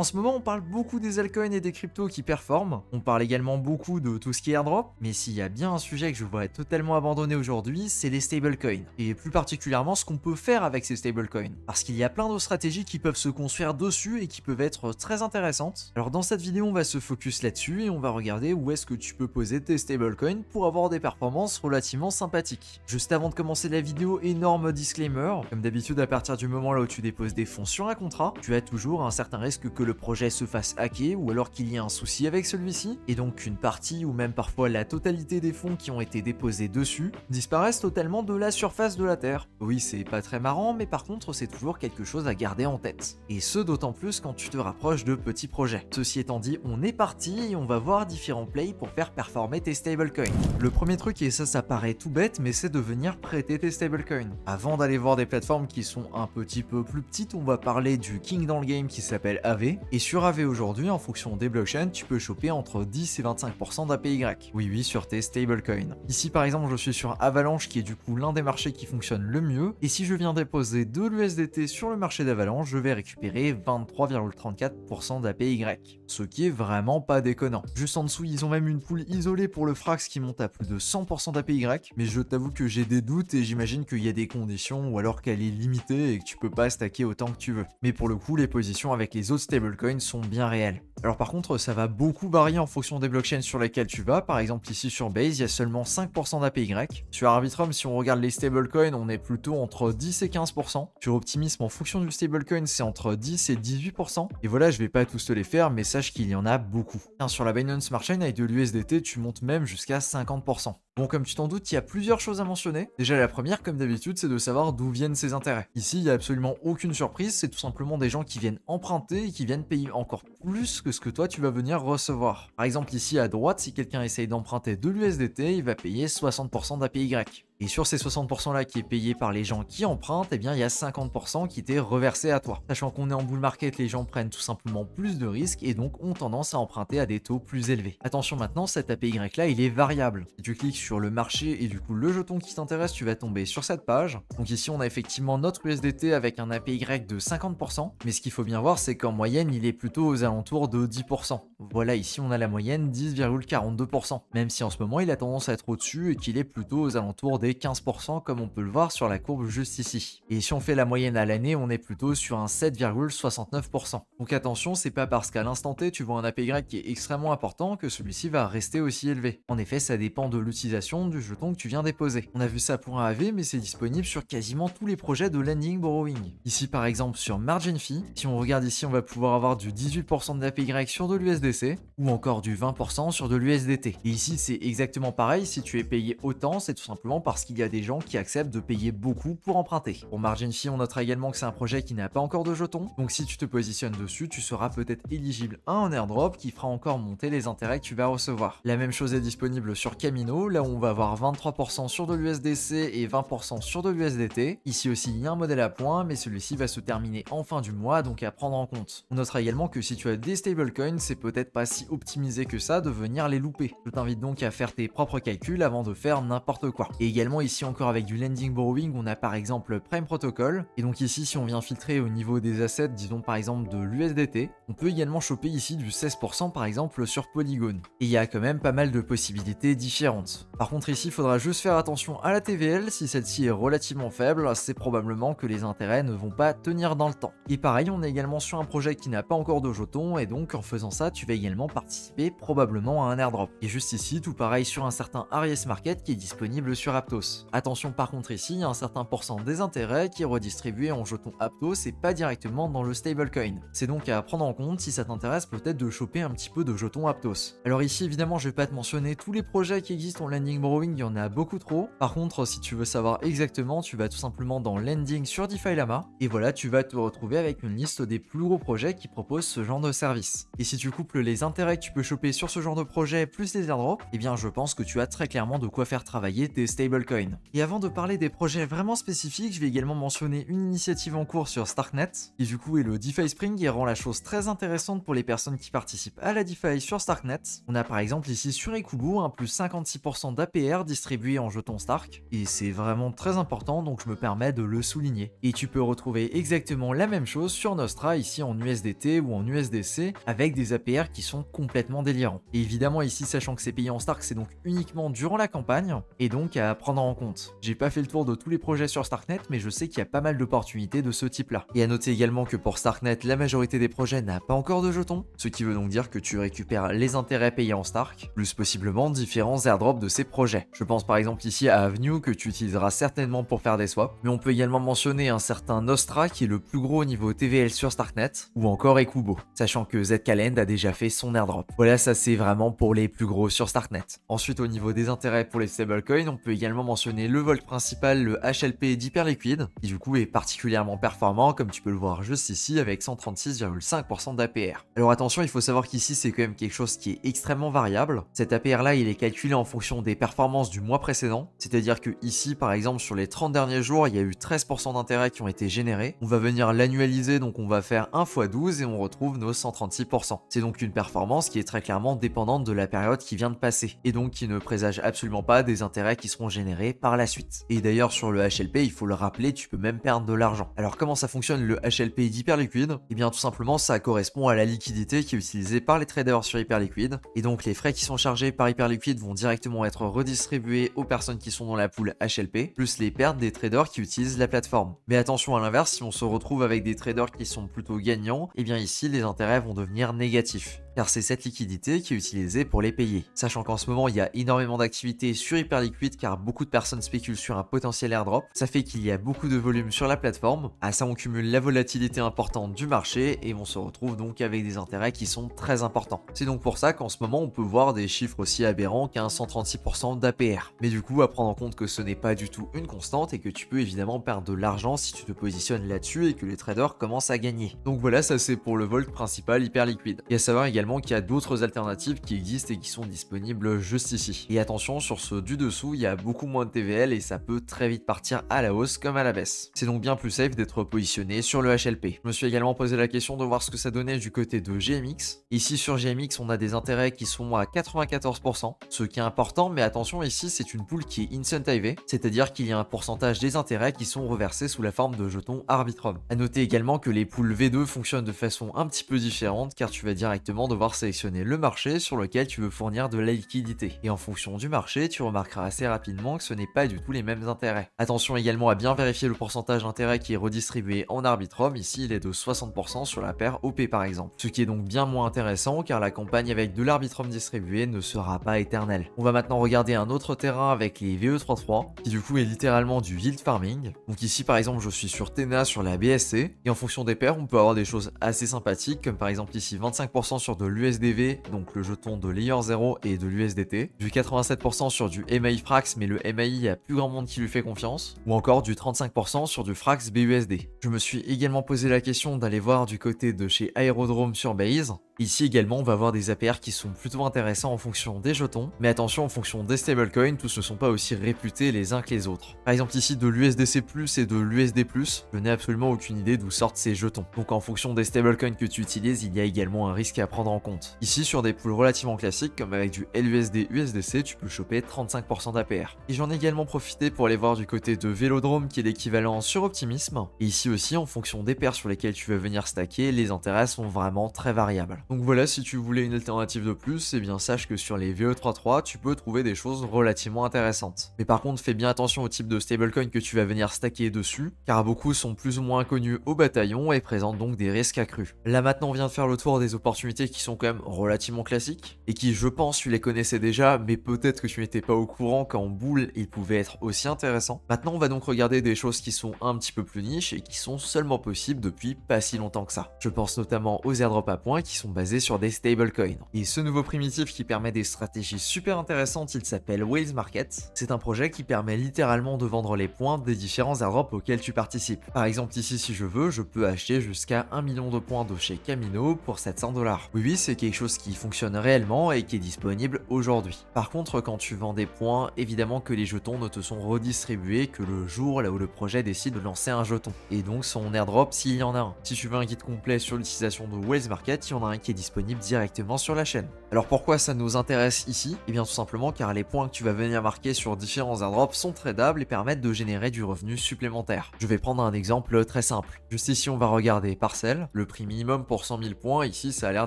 En ce moment, on parle beaucoup des altcoins et des cryptos qui performent. On parle également beaucoup de tout ce qui est airdrop. Mais s'il y a bien un sujet que je voudrais totalement abandonner aujourd'hui, c'est les stablecoins. Et plus particulièrement ce qu'on peut faire avec ces stablecoins. Parce qu'il y a plein de stratégies qui peuvent se construire dessus et qui peuvent être très intéressantes. Alors dans cette vidéo, on va se focus là-dessus et on va regarder où est-ce que tu peux poser tes stablecoins pour avoir des performances relativement sympathiques. Juste avant de commencer la vidéo, énorme disclaimer. Comme d'habitude, à partir du moment là où tu déposes des fonds sur un contrat, tu as toujours un certain risque que le le projet se fasse hacker ou alors qu'il y ait un souci avec celui-ci, et donc qu'une partie ou même parfois la totalité des fonds qui ont été déposés dessus disparaissent totalement de la surface de la Terre. Oui, c'est pas très marrant, mais par contre, c'est toujours quelque chose à garder en tête. Et ce d'autant plus quand tu te rapproches de petits projets. Ceci étant dit, on est parti et on va voir différents plays pour faire performer tes stablecoins. Le premier truc, et ça, ça paraît tout bête, mais c'est de venir prêter tes stablecoins. Avant d'aller voir des plateformes qui sont un petit peu plus petites, on va parler du king dans le game qui s'appelle AV, et sur AV aujourd'hui, en fonction des blockchains, tu peux choper entre 10 et 25% d'APY. Oui, oui, sur tes stablecoins. Ici, par exemple, je suis sur Avalanche, qui est du coup l'un des marchés qui fonctionne le mieux. Et si je viens déposer de l'USDT sur le marché d'Avalanche, je vais récupérer 23,34% d'APY. Ce qui est vraiment pas déconnant. Juste en dessous, ils ont même une poule isolée pour le Frax qui monte à plus de 100% d'APY. Mais je t'avoue que j'ai des doutes et j'imagine qu'il y a des conditions ou alors qu'elle est limitée et que tu peux pas stacker autant que tu veux. Mais pour le coup, les positions avec les autres stablecoins, coins sont bien réels. Alors par contre, ça va beaucoup varier en fonction des blockchains sur lesquelles tu vas. Par exemple, ici sur Base, il y a seulement 5% d'APY. Sur Arbitrum, si on regarde les stablecoins, on est plutôt entre 10 et 15%. Sur Optimism, en fonction du stablecoin, c'est entre 10 et 18%. Et voilà, je vais pas tous te les faire, mais sache qu'il y en a beaucoup. Sur la Binance Smart Chain, avec de l'USDT, tu montes même jusqu'à 50%. Bon, comme tu t'en doutes, il y a plusieurs choses à mentionner. Déjà, la première, comme d'habitude, c'est de savoir d'où viennent ces intérêts. Ici, il n'y a absolument aucune surprise, c'est tout simplement des gens qui viennent emprunter et qui viennent payer encore plus que ce que toi tu vas venir recevoir. Par exemple, ici à droite, si quelqu'un essaye d'emprunter de l'USDT, il va payer 60% d'APY. Et sur ces 60% là qui est payé par les gens qui empruntent, eh bien il y a 50% qui t'est reversé à toi. Sachant qu'on est en bull market, les gens prennent tout simplement plus de risques et donc ont tendance à emprunter à des taux plus élevés. Attention maintenant, cet APY là, il est variable. Si tu cliques sur le marché et du coup le jeton qui t'intéresse, tu vas tomber sur cette page. Donc ici, on a effectivement notre USDT avec un APY de 50%, mais ce qu'il faut bien voir, c'est qu'en moyenne, il est plutôt aux alentours de 10%. Voilà, ici, on a la moyenne 10,42%, même si en ce moment, il a tendance à être au-dessus et qu'il est plutôt aux alentours des 15% comme on peut le voir sur la courbe juste ici. Et si on fait la moyenne à l'année, on est plutôt sur un 7,69%. Donc attention, c'est pas parce qu'à l'instant T tu vois un APY qui est extrêmement important que celui-ci va rester aussi élevé. En effet, ça dépend de l'utilisation du jeton que tu viens déposer. On a vu ça pour un AV, mais c'est disponible sur quasiment tous les projets de lending borrowing. Ici par exemple sur Margin Fee, si on regarde ici, on va pouvoir avoir du 18% d'APY sur de l'USDC ou encore du 20% sur de l'USDT. Et ici, c'est exactement pareil, si tu es payé autant, c'est tout simplement parce qu'il y a des gens qui acceptent de payer beaucoup pour emprunter. Pour Margin on notera également que c'est un projet qui n'a pas encore de jetons, donc si tu te positionnes dessus, tu seras peut-être éligible à un airdrop qui fera encore monter les intérêts que tu vas recevoir. La même chose est disponible sur Camino, là où on va avoir 23% sur de l'USDC et 20% sur de l'USDT. Ici aussi, il y a un modèle à points, mais celui-ci va se terminer en fin du mois, donc à prendre en compte. On notera également que si tu as des stablecoins, c'est peut-être pas si optimisé que ça de venir les louper. Je t'invite donc à faire tes propres calculs avant de faire n'importe quoi. Et également ici encore avec du lending borrowing, on a par exemple Prime Protocol. Et donc ici, si on vient filtrer au niveau des assets, disons par exemple de l'USDT, on peut également choper ici du 16% par exemple sur Polygon. Et il y a quand même pas mal de possibilités différentes. Par contre ici, il faudra juste faire attention à la TVL, si celle-ci est relativement faible, c'est probablement que les intérêts ne vont pas tenir dans le temps. Et pareil, on est également sur un projet qui n'a pas encore de jetons, et donc en faisant ça, tu vas également participer probablement à un airdrop. Et juste ici, tout pareil sur un certain Aries Market qui est disponible sur Apple. Attention par contre ici, il y a un certain pourcent des intérêts qui est redistribué en jetons Aptos et pas directement dans le stablecoin. C'est donc à prendre en compte si ça t'intéresse peut-être de choper un petit peu de jetons Aptos. Alors ici évidemment je vais pas te mentionner tous les projets qui existent en lending borrowing, il y en a beaucoup trop. Par contre si tu veux savoir exactement, tu vas tout simplement dans lending sur DeFi Lama et voilà tu vas te retrouver avec une liste des plus gros projets qui proposent ce genre de service. Et si tu couples les intérêts que tu peux choper sur ce genre de projet plus les airdrops, eh bien je pense que tu as très clairement de quoi faire travailler tes stable coin Et avant de parler des projets vraiment spécifiques, je vais également mentionner une initiative en cours sur Starknet, qui du coup est le DeFi Spring et rend la chose très intéressante pour les personnes qui participent à la DeFi sur Starknet. On a par exemple ici sur Ekubu un plus 56% d'APR distribué en jetons Stark, et c'est vraiment très important donc je me permets de le souligner. Et tu peux retrouver exactement la même chose sur Nostra ici en USDT ou en USDC avec des APR qui sont complètement délirants. Et évidemment ici sachant que c'est payé en Stark c'est donc uniquement durant la campagne, et donc à apprendre en compte. J'ai pas fait le tour de tous les projets sur Starknet, mais je sais qu'il y a pas mal d'opportunités de ce type-là. Et à noter également que pour Starknet, la majorité des projets n'a pas encore de jetons, ce qui veut donc dire que tu récupères les intérêts payés en Stark, plus possiblement différents airdrops de ces projets. Je pense par exemple ici à Avenue que tu utiliseras certainement pour faire des swaps, mais on peut également mentionner un certain Nostra qui est le plus gros au niveau TVL sur Starknet, ou encore Ekubo, sachant que Zkalend a déjà fait son airdrop. Voilà, ça c'est vraiment pour les plus gros sur Starknet. Ensuite, au niveau des intérêts pour les stablecoins, on peut également mentionné le vol principal, le HLP d'hyperliquide, qui du coup est particulièrement performant, comme tu peux le voir juste ici, avec 136,5% d'APR. Alors attention, il faut savoir qu'ici, c'est quand même quelque chose qui est extrêmement variable. Cet APR-là, il est calculé en fonction des performances du mois précédent, c'est-à-dire que ici, par exemple, sur les 30 derniers jours, il y a eu 13% d'intérêts qui ont été générés. On va venir l'annualiser, donc on va faire 1 x 12 et on retrouve nos 136%. C'est donc une performance qui est très clairement dépendante de la période qui vient de passer, et donc qui ne présage absolument pas des intérêts qui seront générés par la suite. Et d'ailleurs sur le HLP, il faut le rappeler, tu peux même perdre de l'argent. Alors comment ça fonctionne le HLP d'Hyperliquide Eh bien tout simplement ça correspond à la liquidité qui est utilisée par les traders sur Hyperliquid, Et donc les frais qui sont chargés par Hyperliquid vont directement être redistribués aux personnes qui sont dans la poule HLP, plus les pertes des traders qui utilisent la plateforme. Mais attention à l'inverse, si on se retrouve avec des traders qui sont plutôt gagnants, et eh bien ici les intérêts vont devenir négatifs car c'est cette liquidité qui est utilisée pour les payer. Sachant qu'en ce moment, il y a énormément d'activités sur Hyperliquid car beaucoup de personnes spéculent sur un potentiel airdrop, ça fait qu'il y a beaucoup de volume sur la plateforme, à ça on cumule la volatilité importante du marché et on se retrouve donc avec des intérêts qui sont très importants. C'est donc pour ça qu'en ce moment, on peut voir des chiffres aussi aberrants qu'un 136% d'APR. Mais du coup, à prendre en compte que ce n'est pas du tout une constante et que tu peux évidemment perdre de l'argent si tu te positionnes là-dessus et que les traders commencent à gagner. Donc voilà, ça c'est pour le volt principal Hyperliquid. Et à savoir également qu'il y a d'autres alternatives qui existent et qui sont disponibles juste ici. Et attention, sur ce du dessous, il y a beaucoup moins de TVL et ça peut très vite partir à la hausse comme à la baisse. C'est donc bien plus safe d'être positionné sur le HLP. Je me suis également posé la question de voir ce que ça donnait du côté de GMX. Ici sur GMX, on a des intérêts qui sont à 94%, ce qui est important, mais attention ici, c'est une poule qui est incentivée, c'est-à-dire qu'il y a un pourcentage des intérêts qui sont reversés sous la forme de jetons Arbitrum. À noter également que les poules V2 fonctionnent de façon un petit peu différente car tu vas directement devoir sélectionner le marché sur lequel tu veux fournir de la liquidité. Et en fonction du marché, tu remarqueras assez rapidement que ce n'est pas du tout les mêmes intérêts. Attention également à bien vérifier le pourcentage d'intérêt qui est redistribué en arbitrum, ici il est de 60% sur la paire OP par exemple. Ce qui est donc bien moins intéressant car la campagne avec de l'arbitrum distribué ne sera pas éternelle. On va maintenant regarder un autre terrain avec les VE33 qui du coup est littéralement du yield farming. Donc ici par exemple je suis sur Tena sur la BSC et en fonction des paires on peut avoir des choses assez sympathiques comme par exemple ici 25% sur de l'USDV, donc le jeton de Layer 0 et de l'USDT, du 87% sur du MAI Frax, mais le MAI, a plus grand monde qui lui fait confiance, ou encore du 35% sur du Frax BUSD. Je me suis également posé la question d'aller voir du côté de chez Aerodrome sur Base, Ici également, on va avoir des APR qui sont plutôt intéressants en fonction des jetons, mais attention en fonction des stablecoins, tous ne sont pas aussi réputés les uns que les autres. Par exemple ici de l'USDC+, et de l'USD+, je n'ai absolument aucune idée d'où sortent ces jetons. Donc en fonction des stablecoins que tu utilises, il y a également un risque à prendre en compte. Ici sur des pools relativement classiques, comme avec du LUSD USDC, tu peux choper 35% d'APR. Et j'en ai également profité pour aller voir du côté de Vélodrome, qui est l'équivalent sur Optimisme. Et ici aussi, en fonction des paires sur lesquelles tu veux venir stacker, les intérêts sont vraiment très variables. Donc voilà, si tu voulais une alternative de plus, eh bien sache que sur les VE33, tu peux trouver des choses relativement intéressantes. Mais par contre, fais bien attention au type de stablecoin que tu vas venir stacker dessus, car beaucoup sont plus ou moins connus au bataillon et présentent donc des risques accrus. Là maintenant, on vient de faire le tour des opportunités qui sont quand même relativement classiques, et qui je pense tu les connaissais déjà, mais peut-être que tu n'étais pas au courant qu'en boule, ils pouvaient être aussi intéressants. Maintenant, on va donc regarder des choses qui sont un petit peu plus niches et qui sont seulement possibles depuis pas si longtemps que ça. Je pense notamment aux airdrops à points qui sont basé sur des stablecoins. Et ce nouveau primitif qui permet des stratégies super intéressantes, il s'appelle Whales Market. C'est un projet qui permet littéralement de vendre les points des différents airdrops auxquels tu participes. Par exemple ici si je veux, je peux acheter jusqu'à un million de points de chez Camino pour 700 dollars. Oui oui, c'est quelque chose qui fonctionne réellement et qui est disponible aujourd'hui. Par contre, quand tu vends des points, évidemment que les jetons ne te sont redistribués que le jour là où le projet décide de lancer un jeton, et donc son airdrop s'il y en a un. Si tu veux un guide complet sur l'utilisation de Waves Market, il y en a un qui est disponible directement sur la chaîne. Alors pourquoi ça nous intéresse ici Et eh bien tout simplement car les points que tu vas venir marquer sur différents airdrops sont tradables et permettent de générer du revenu supplémentaire. Je vais prendre un exemple très simple. Juste ici on va regarder parcelle, le prix minimum pour 100 000 points, ici ça a l'air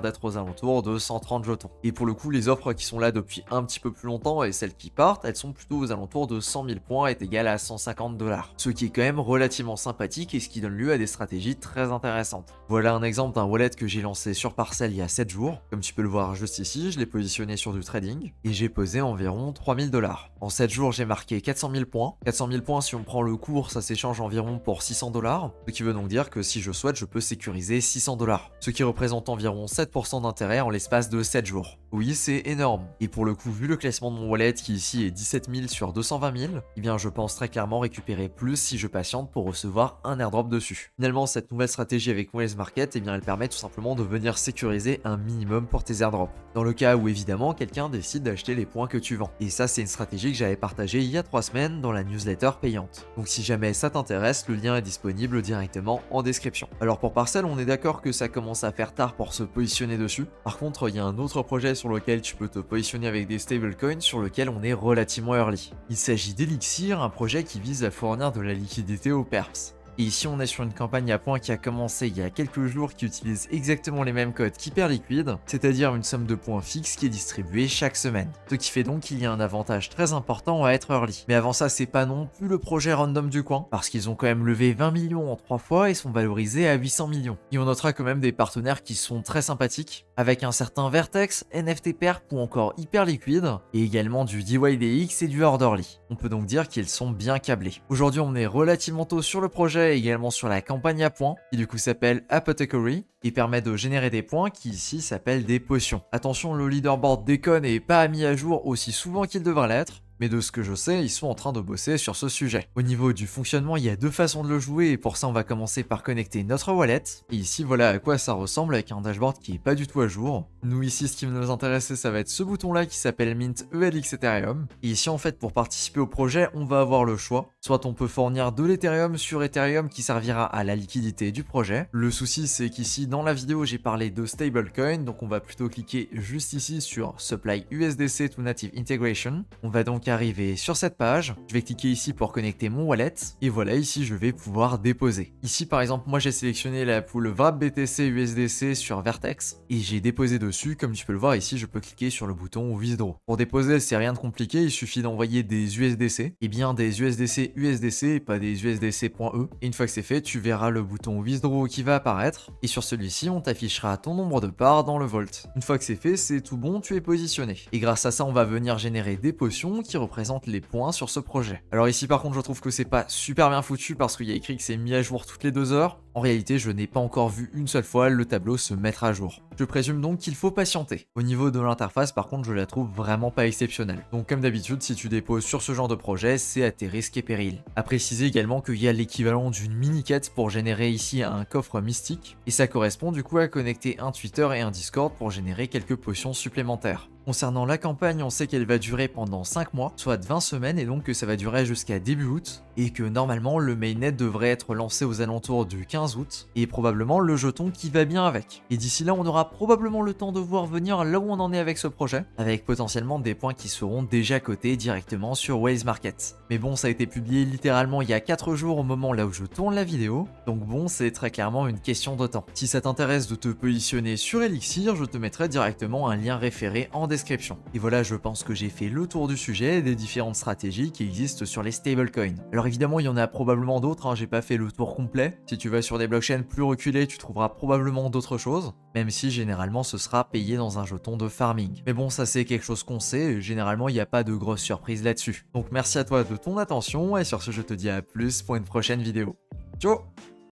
d'être aux alentours de 130 jetons. Et pour le coup les offres qui sont là depuis un petit peu plus longtemps et celles qui partent, elles sont plutôt aux alentours de 100 000 points est égal à 150 dollars. Ce qui est quand même relativement sympathique et ce qui donne lieu à des stratégies très intéressantes. Voilà un exemple d'un wallet que j'ai lancé sur parcelle il y a 7 jours. Comme tu peux le voir juste ici, je l'ai positionné sur du trading et j'ai posé environ 3000 dollars. En 7 jours, j'ai marqué 400 000 points. 400 000 points, si on prend le cours, ça s'échange environ pour 600 dollars. Ce qui veut donc dire que si je souhaite, je peux sécuriser 600 dollars. Ce qui représente environ 7% d'intérêt en l'espace de 7 jours. Oui, c'est énorme. Et pour le coup, vu le classement de mon wallet qui ici est 17 000 sur 220 000, eh bien je pense très clairement récupérer plus si je patiente pour recevoir un airdrop dessus. Finalement, cette nouvelle stratégie avec Waves Market, eh bien elle permet tout simplement de venir sécuriser un minimum pour tes airdrops. Dans le cas où évidemment quelqu'un décide d'acheter les points que tu vends. Et ça c'est une stratégie que j'avais partagée il y a trois semaines dans la newsletter payante. Donc si jamais ça t'intéresse, le lien est disponible directement en description. Alors pour Parcel, on est d'accord que ça commence à faire tard pour se positionner dessus. Par contre, il y a un autre projet sur lequel tu peux te positionner avec des stablecoins sur lequel on est relativement early. Il s'agit d'Elixir, un projet qui vise à fournir de la liquidité aux perps. Et ici, on est sur une campagne à points qui a commencé il y a quelques jours, qui utilise exactement les mêmes codes qu'Hyperliquid, c'est-à-dire une somme de points fixe qui est distribuée chaque semaine. Ce qui fait donc qu'il y a un avantage très important à être early. Mais avant ça, c'est pas non plus le projet random du coin, parce qu'ils ont quand même levé 20 millions en 3 fois et sont valorisés à 800 millions. Et on notera quand même des partenaires qui sont très sympathiques, avec un certain Vertex, NFT Perp ou encore Hyperliquid, et également du DYDX et du Orderly. On peut donc dire qu'ils sont bien câblés. Aujourd'hui, on est relativement tôt sur le projet également sur la campagne à points, qui du coup s'appelle Apothecary, et permet de générer des points qui ici s'appellent des potions. Attention, le leaderboard déconne et pas mis à jour aussi souvent qu'il devrait l'être, mais de ce que je sais, ils sont en train de bosser sur ce sujet. Au niveau du fonctionnement, il y a deux façons de le jouer et pour ça on va commencer par connecter notre wallet. Et ici voilà à quoi ça ressemble avec un dashboard qui est pas du tout à jour. Nous ici ce qui va nous intéresser ça va être ce bouton là qui s'appelle Mint ELX Ethereum. Et ici en fait pour participer au projet on va avoir le choix. Soit on peut fournir de l'Ethereum sur Ethereum qui servira à la liquidité du projet. Le souci c'est qu'ici dans la vidéo j'ai parlé de stablecoin donc on va plutôt cliquer juste ici sur Supply USDC to Native Integration. On va donc arrivé sur cette page. Je vais cliquer ici pour connecter mon wallet. Et voilà, ici, je vais pouvoir déposer. Ici, par exemple, moi, j'ai sélectionné la poule VAP BTC USDC sur Vertex et j'ai déposé dessus. Comme tu peux le voir ici, je peux cliquer sur le bouton Withdraw. Pour déposer, c'est rien de compliqué. Il suffit d'envoyer des USDC. Et eh bien, des USDC USDC et pas des USDC.E. Et une fois que c'est fait, tu verras le bouton Withdraw qui va apparaître. Et sur celui-ci, on t'affichera ton nombre de parts dans le vault. Une fois que c'est fait, c'est tout bon, tu es positionné. Et grâce à ça, on va venir générer des potions qui représente les points sur ce projet. Alors ici par contre je trouve que c'est pas super bien foutu parce qu'il y a écrit que c'est mis à jour toutes les deux heures. En réalité je n'ai pas encore vu une seule fois le tableau se mettre à jour. Je présume donc qu'il faut patienter. Au niveau de l'interface par contre je la trouve vraiment pas exceptionnelle. Donc comme d'habitude si tu déposes sur ce genre de projet c'est à tes risques et périls. À préciser également qu'il y a l'équivalent d'une mini-quête pour générer ici un coffre mystique et ça correspond du coup à connecter un Twitter et un Discord pour générer quelques potions supplémentaires. Concernant la campagne, on sait qu'elle va durer pendant 5 mois, soit 20 semaines, et donc que ça va durer jusqu'à début août et que normalement le mainnet devrait être lancé aux alentours du 15 août, et probablement le jeton qui va bien avec. Et d'ici là, on aura probablement le temps de voir venir là où on en est avec ce projet, avec potentiellement des points qui seront déjà cotés directement sur Waze Market. Mais bon, ça a été publié littéralement il y a 4 jours au moment là où je tourne la vidéo, donc bon, c'est très clairement une question de temps. Si ça t'intéresse de te positionner sur Elixir, je te mettrai directement un lien référé en description. Et voilà, je pense que j'ai fait le tour du sujet des différentes stratégies qui existent sur les stablecoins. Alors évidemment, il y en a probablement d'autres, hein. j'ai pas fait le tour complet. Si tu vas sur des blockchains plus reculés tu trouveras probablement d'autres choses, même si généralement ce sera payé dans un jeton de farming. Mais bon, ça c'est quelque chose qu'on sait, généralement il n'y a pas de grosse surprise là-dessus. Donc merci à toi de ton attention, et sur ce je te dis à plus pour une prochaine vidéo. Ciao